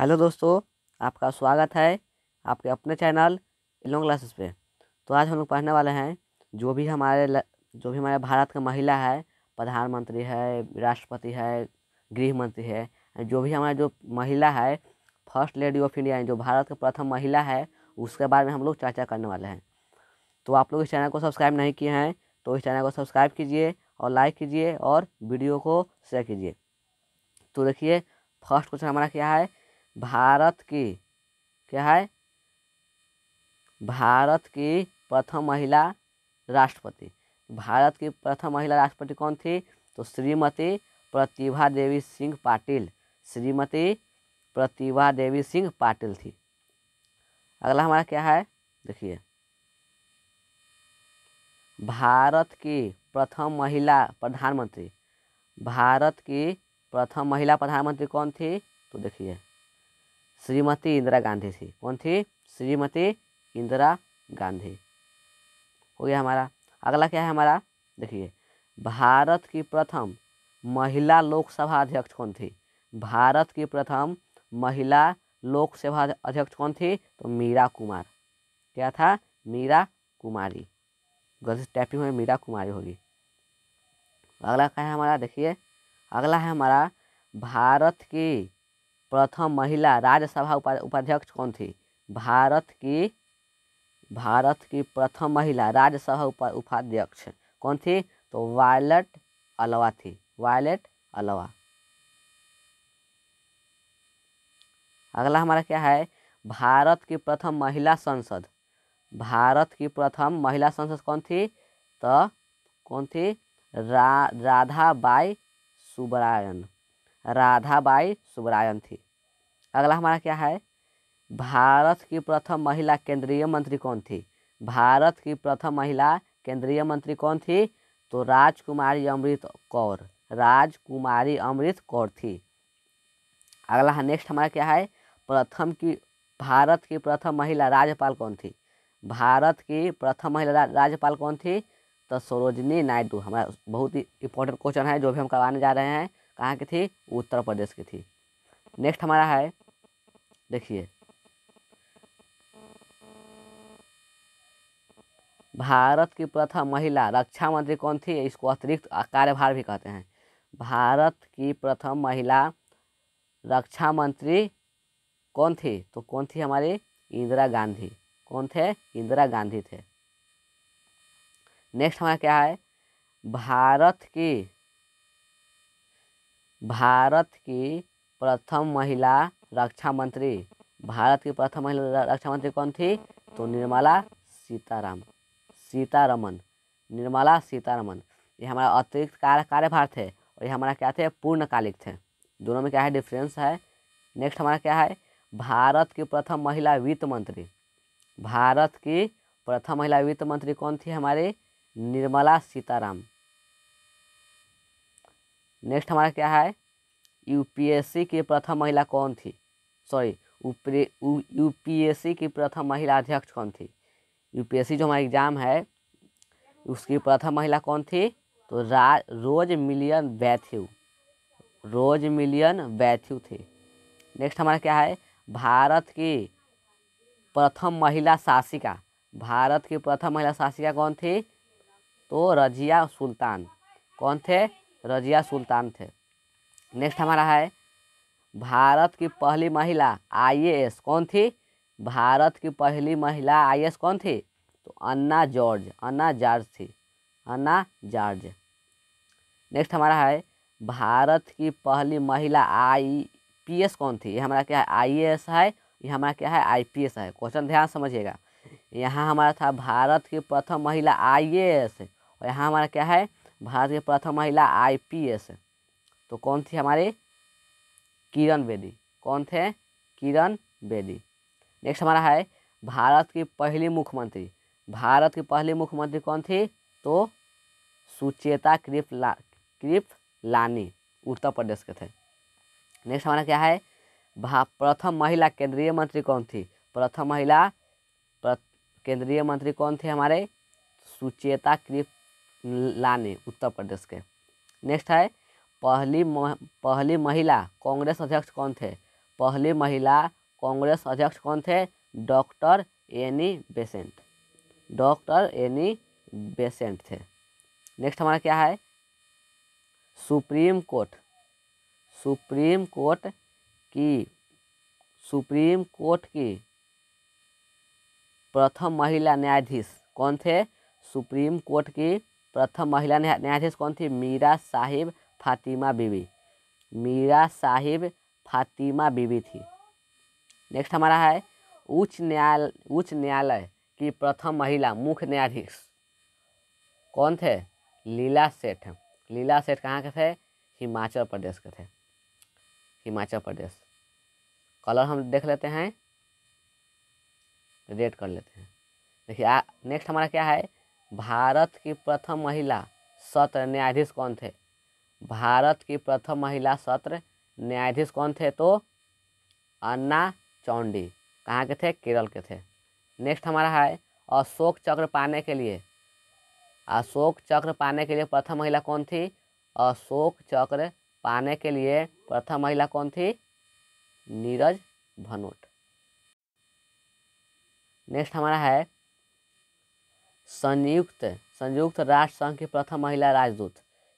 hello दोस्तों आपका स्वागत है आपके अपने चैनल लॉन्ग क्लासेस पे तो आज हम लोग पढ़ने वाले हैं जो भी हमारे ल, जो भी हमारे भारत का महिला है प्रधानमंत्री है राष्ट्रपति है गृह मंत्री है जो भी हमारा जो महिला है फर्स्ट लेडी ऑफ इंडिया जो भारत की प्रथम महिला है उसके बारे में हम लोग चर्चा करने वाले हैं तो आप लोग इस चैनल को सब्सक्राइब नहीं किए हैं तो इस चैनल को सब्सक्राइब कीजिए और लाइक कीजिए और वीडियो को शेयर कीजिए तो देखिए फर्स्ट क्वेश्चन हमारा क्या है भारत की क्या है भारत की प्रथम महिला राष्ट्रपति भारत की प्रथम महिला राष्ट्रपति कौन थी तो श्रीमती प्रतिभा देवी सिंह पाटिल श्रीमती प्रतिभा देवी सिंह पाटिल थी अगला हमारा क्या है देखिए भारत की प्रथम महिला प्रधानमंत्री भारत की प्रथम महिला प्रधानमंत्री कौन थी तो देखिए श्रीमती इंदिरा गांधी थी कौन थी श्रीमती इंदिरा गांधी हो गया हमारा अगला क्या है हमारा देखिए भारत की प्रथम महिला लोकसभा अध्यक्ष कौन थी भारत की प्रथम महिला लोकसभा अध्यक्ष कौन थी तो मीरा कुमार क्या था मीरा कुमारी गलत टैपिंग में मीरा कुमारी होगी अगला क्या है हमारा देखिए अगला है हमारा भारत की प्रथम महिला राज्यसभा उपाध्यक्ष कौन थी भारत की भारत की प्रथम महिला राज्यसभा उपाध्यक्ष कौन थी तो वायलट अलवा थी वायलट अलवा अगला हमारा क्या है भारत की प्रथम महिला संसद भारत की प्रथम महिला संसद कौन थी तो कौन थी रा, राधा बाई सुब्रायन राधाबाई सुब्रायन थी अगला हमारा क्या है भारत की प्रथम महिला केंद्रीय मंत्री कौन थी भारत की प्रथम महिला केंद्रीय मंत्री कौन थी तो राजकुमारी अमृत कौर राजकुमारी अमृत कौर थी अगला नेक्स्ट हमारा क्या है प्रथम की भारत की प्रथम महिला राज्यपाल कौन थी भारत की प्रथम महिला राज्यपाल कौन थी तो सरोजनी नायडू हमारा बहुत ही इंपॉर्टेंट क्वेश्चन है जो भी हम करवाने जा रहे हैं कहाँ की थी उत्तर प्रदेश की थी नेक्स्ट हमारा है देखिए भारत की प्रथम महिला रक्षा मंत्री कौन थी इसको अतिरिक्त कार्यभार भी कहते हैं भारत की प्रथम महिला रक्षा मंत्री कौन थी तो कौन थी हमारी इंदिरा गांधी कौन थे इंदिरा गांधी थे नेक्स्ट हमारा क्या है भारत की भारत की प्रथम महिला रक्षा मंत्री भारत की प्रथम महिला रक्षा मंत्री कौन थी तो निर्मला सीताराम सीतारमन निर्मला सीतारमन ये हमारा अतिरिक्त कार्य कार्यभार थे और ये हमारा क्या थे पूर्णकालिक थे दोनों में क्या है डिफरेंस है नेक्स्ट हमारा क्या है भारत की प्रथम महिला वित्त मंत्री भारत की प्रथम महिला वित्त मंत्री कौन थी हमारे निर्मला सीताराम नेक्स्ट हमारा क्या है यूपीएससी की प्रथम महिला कौन थी सॉरी यूपीएससी की प्रथम महिला अध्यक्ष कौन थी यूपीएससी जो हमारा एग्ज़ाम है उसकी प्रथम महिला कौन थी तो रा रोज मिलियन बैथ्यू रोज मिलियन बैथ्यू थी नेक्स्ट हमारा क्या है भारत की प्रथम महिला शासिका भारत की प्रथम महिला शासिका कौन थी तो रजिया सुल्तान कौन थे रजिया सुल्तान थे नेक्स्ट हमारा है भारत की पहली महिला आईएएस कौन थी भारत की पहली महिला आईएएस कौन थी तो अन्ना जॉर्ज अन्ना जॉर्ज थी अन्ना जॉर्ज नेक्स्ट हमारा है भारत की पहली महिला आईपीएस कौन थी ये हमारा क्या है आईएएस है ये हमारा क्या है आईपीएस है क्वेश्चन ध्यान समझिएगा यहाँ हमारा था भारत की प्रथम महिला आई और यहाँ हमारा क्या है भारत की प्रथम महिला आईपीएस तो कौन थी हमारे किरण बेदी कौन थे किरण बेदी नेक्स्ट हमारा है भारत की पहली मुख्यमंत्री भारत की पहली मुख्यमंत्री कौन थी तो सुचेता कृप ला कृप लानी उत्तर प्रदेश के थे नेक्स्ट हमारा क्या है प्रथम महिला केंद्रीय मंत्री कौन थी प्रथम महिला केंद्रीय मंत्री कौन थे हमारे सुचेता कृप लाने उत्तर प्रदेश के नेक्स्ट है पहली पहली महिला कांग्रेस अध्यक्ष कौन थे पहली महिला कांग्रेस अध्यक्ष कौन थे doctor Annie Besant doctor Annie Besant थे नेक्स्ट हमारा क्या है सुप्रीम कोर्ट सुप्रीम कोर्ट की सुप्रीम कोर्ट की प्रथम महिला न्यायाधीश कौन थे सुप्रीम कोर्ट की प्रथम महिला न्यायाधीश कौन थी मीरा साहिब फातिमा बीवी मीरा साहिब फातिमा बीवी थी नेक्स्ट हमारा है उच्च न्यायालय उच्च न्यायालय की प्रथम महिला मुख्य न्यायाधीश कौन थे लीला सेठ लीला सेठ कहाँ के थे हिमाचल प्रदेश के थे हिमाचल प्रदेश कलर हम देख लेते हैं रेड कर लेते हैं देखिए नेक्स्ट हमारा क्या है भारत की प्रथम महिला सत्र न्यायाधीश कौन थे भारत की प्रथम महिला सत्र न्यायाधीश कौन थे तो अन्ना चौंडी कहाँ के थे केरल के थे नेक्स्ट हमारा है अशोक चक्र पाने के लिए अशोक चक्र पाने के लिए प्रथम महिला कौन थी अशोक चक्र पाने के लिए प्रथम महिला कौन थी नीरज भनोट नेक्स्ट हमारा है संयुक्त संयुक्त राष्ट्र संघ की प्रथम महिला राजदूत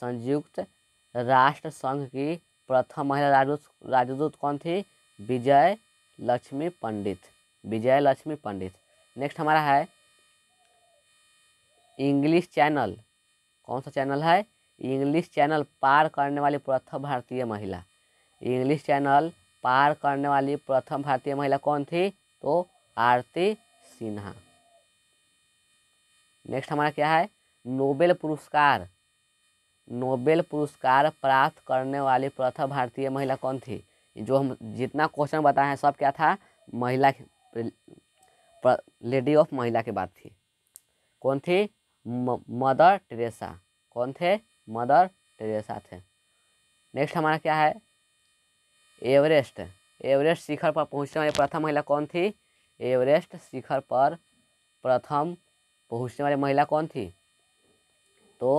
संयुक्त राष्ट्र संघ की प्रथम महिला राजदूत राजदूत कौन थी विजय लक्ष्मी पंडित विजय लक्ष्मी पंडित नेक्स्ट हमारा है इंग्लिश चैनल कौन सा चैनल है इंग्लिश चैनल पार करने वाली प्रथम भारतीय महिला इंग्लिश चैनल पार करने वाली प्रथम भारतीय महिला कौन थी तो आरती सिन्हा नेक्स्ट हमारा क्या है नोबेल पुरस्कार नोबेल पुरस्कार प्राप्त करने वाली प्रथम भारतीय महिला कौन थी जो हम जितना क्वेश्चन बताए हैं सब क्या था महिला लेडी ऑफ महिला की बात थी कौन थी म, मदर टेरेसा कौन थे मदर टेरेसा थे नेक्स्ट हमारा क्या है एवरेस्ट एवरेस्ट शिखर पर पहुंचने वाली प्रथम महिला कौन थी एवरेस्ट शिखर पर प्रथम पहुंचने वाली महिला कौन थी तो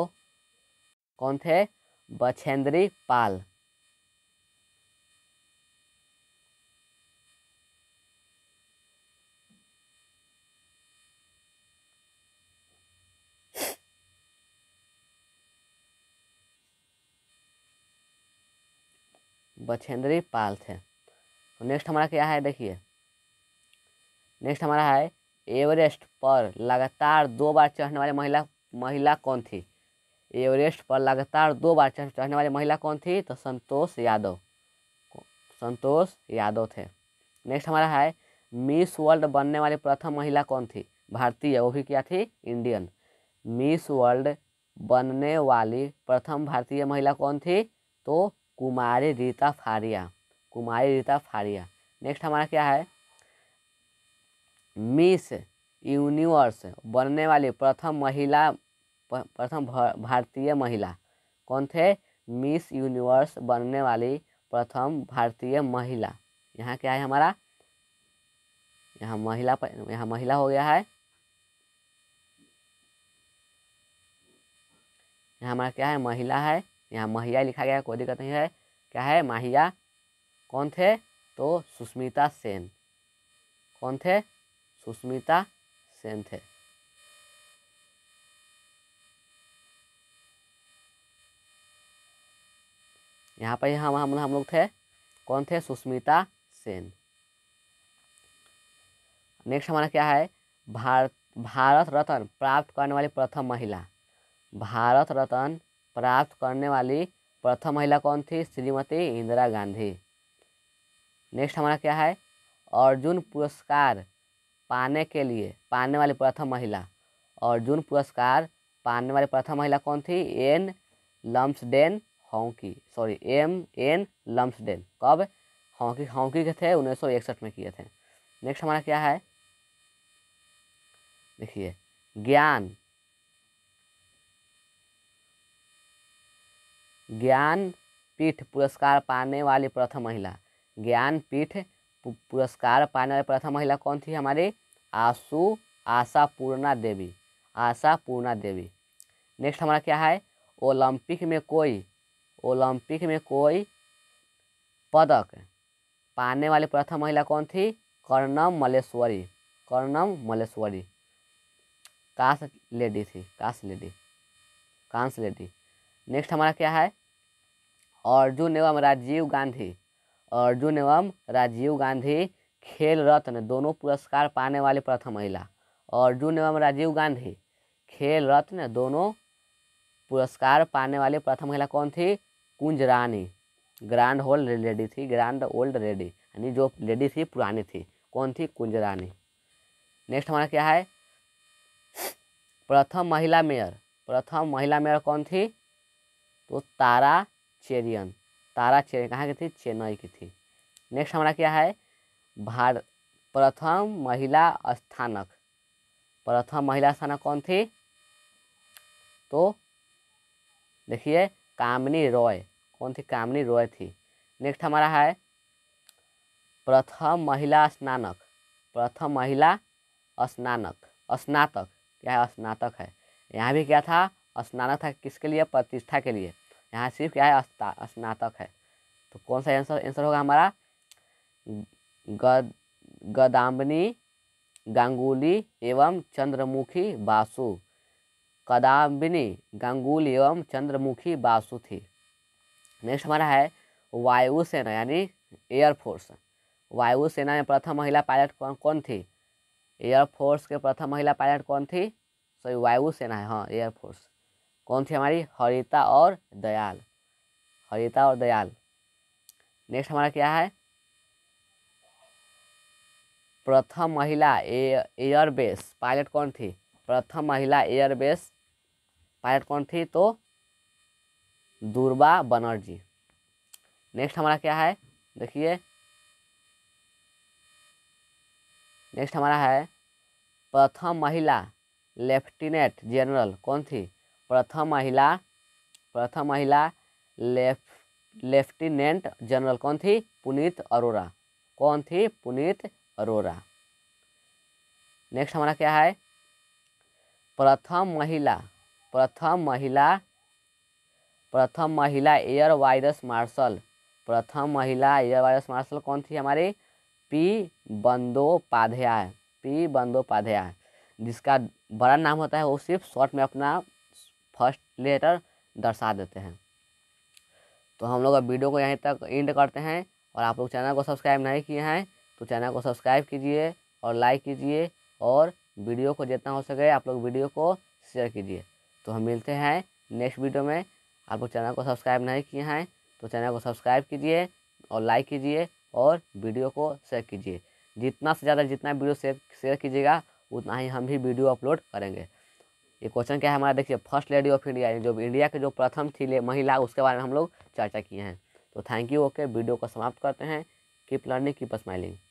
कौन थे बछेंद्री पाल बछेंद्री पाल थे तो नेक्स्ट हमारा क्या है देखिए नेक्स्ट हमारा है एवरेस्ट पर लगातार दो बार चढ़ने वाली महिला महिला कौन थी एवरेस्ट पर लगातार दो बार चढ़ने वाली महिला कौन थी तो संतोष यादव संतोष यादव थे नेक्स्ट हमारा है मिस वर्ल्ड बनने वाली प्रथम महिला कौन थी भारतीय वो भी क्या थी इंडियन मिस वर्ल्ड बनने वाली प्रथम भारतीय महिला कौन थी तो कुमारी रीता फारिया कुमारी रीता फारिया नेक्स्ट हमारा क्या है मिस यूनिवर्स बनने वाली प्रथम महिला प्रथम भारतीय महिला कौन थे मिस यूनिवर्स बनने वाली प्रथम भारतीय महिला यहाँ क्या है हमारा यहाँ महिला यहाँ महिला हो गया है यहाँ हमारा क्या है महिला है यहाँ महिया लिखा गया है कोई दिक्कत नहीं है क्या है माहिया कौन थे तो सुष्मिता सेन कौन थे सुष्मिता सेन थे यहाँ पर हम हम हम लोग थे कौन थे सुष्मिता सेन नेक्स्ट हमारा क्या है भारत भारत रत्न प्राप्त करने वाली प्रथम महिला भारत रत्न प्राप्त करने वाली प्रथम महिला कौन थी श्रीमती इंदिरा गांधी नेक्स्ट हमारा क्या है अर्जुन पुरस्कार पाने के लिए पाने वाली प्रथम महिला अर्जुन पुरस्कार पाने वाली प्रथम महिला कौन थी Ann Lumsden hockey sorry M Ann Lumsden कब हॉकी हॉकी के थे उन्नीस में किए थे नेक्स्ट हमारा क्या है देखिए ज्ञान ज्ञान पीठ पुरस्कार पाने वाली प्रथम महिला ज्ञान पीठ पुरस्कार पाने वाली प्रथम महिला कौन थी हमारी आशु आशा पूर्णा देवी आशा पूर्णा देवी नेक्स्ट हमारा क्या है ओलंपिक में कोई ओलंपिक में कोई पदक पाने वाली प्रथम महिला कौन थी कर्णम मलेश्वरी कर्णम मलेश्वरी कांस लेडी थी कांस लेडी कांस लेडी नेक्स्ट हमारा क्या है अर्जुन एवं राजीव गांधी अर्जुन एवं राजीव गांधी खेल रत्न दोनों पुरस्कार पाने वाली प्रथम महिला अर्जुन एवं राजीव गांधी खेल रत्न दोनों पुरस्कार पाने वाली प्रथम महिला कौन थी Kunjarani grand old lady थी ग्रांड ओल्ड लेडी यानी जो लेडी थी पुरानी थी कौन थी कुंज रानी नेक्स्ट हमारा क्या है प्रथम महिला मेयर प्रथम महिला मेयर कौन थी तो तारा चेरियन तारा चेन्नई कहाँ की थी चेन्नई की थी नेक्स्ट हमारा क्या है भारत प्रथम महिला स्थानक प्रथम महिला स्थानक कौन थी तो देखिए कामनी रॉय कौन थी कामनी रॉय थी नेक्स्ट हमारा है प्रथम महिला स्नानक प्रथम महिला स्नानक स्नातक क्या है स्नातक है यहाँ भी क्या था स्नानक था किसके लिए प्रतिष्ठा के लिए यहाँ सिर्फ क्या है स्नातक है तो कौन सा आंसर आंसर होगा हमारा गद गदाम्बनी गांगुली एवं चंद्रमुखी बासु कदाम्बिनी गांगुली एवं चंद्रमुखी बासु थी नेक्स्ट हमारा है वायुसेना यानी एयरफोर्स वायुसेना में प्रथम महिला पायलट कौन कौन थी एयरफोर्स के प्रथम महिला पायलट कौन थी सॉरी वायुसेना है हाँ एयरफोर्स कौन थी हमारी हरिता और दयाल हरिता और दयाल नेक्स्ट हमारा क्या है प्रथम महिला एयरबेस पायलट कौन थी प्रथम महिला एयरबेस पायलट कौन थी तो दुर्बा बनर्जी नेक्स्ट हमारा क्या है देखिए नेक्स्ट हमारा है प्रथम महिला लेफ्टिनेंट जनरल कौन थी प्रथम महिला प्रथम महिला लेफ्टिनेंट जनरल कौन थी पुनीत अरोरा कौन थी पुनीत अरोरा नेक्स्ट हमारा क्या है प्रथम महिला प्रथम महिला प्रथम महिला एयर वायरस मार्शल प्रथम महिला एयर वायरस मार्शल कौन थी हमारी पी बंदोपाध्याय पी बंदोपाध्याय जिसका बड़ा नाम होता है वो सिर्फ शॉर्ट में अपना फर्स्ट लेटर दर्शा देते हैं तो हम लोग अब वीडियो को यहीं तक एंड करते हैं और आप लोग चैनल को सब्सक्राइब नहीं किए हैं तो चैनल को सब्सक्राइब कीजिए और लाइक कीजिए और वीडियो को जितना हो सके आप लोग वीडियो को शेयर कीजिए तो हम मिलते हैं नेक्स्ट वीडियो में आप लोग चैनल को सब्सक्राइब नहीं किए हैं तो चैनल को सब्सक्राइब कीजिए और लाइक कीजिए और वीडियो को शेयर कीजिए जितना से ज़्यादा जितना वीडियो शेयर शेयर कीजिएगा उतना ही हम भी वीडियो अपलोड करेंगे ये क्वेश्चन क्या है हमारा देखिए फर्स्ट लेडी ऑफ इंडिया जो इंडिया के जो प्रथम थी महिला उसके बारे में हम लोग चर्चा किए हैं तो थैंक यू ओके वीडियो को समाप्त करते हैं कीप लर्निंग कीप स्माइलिंग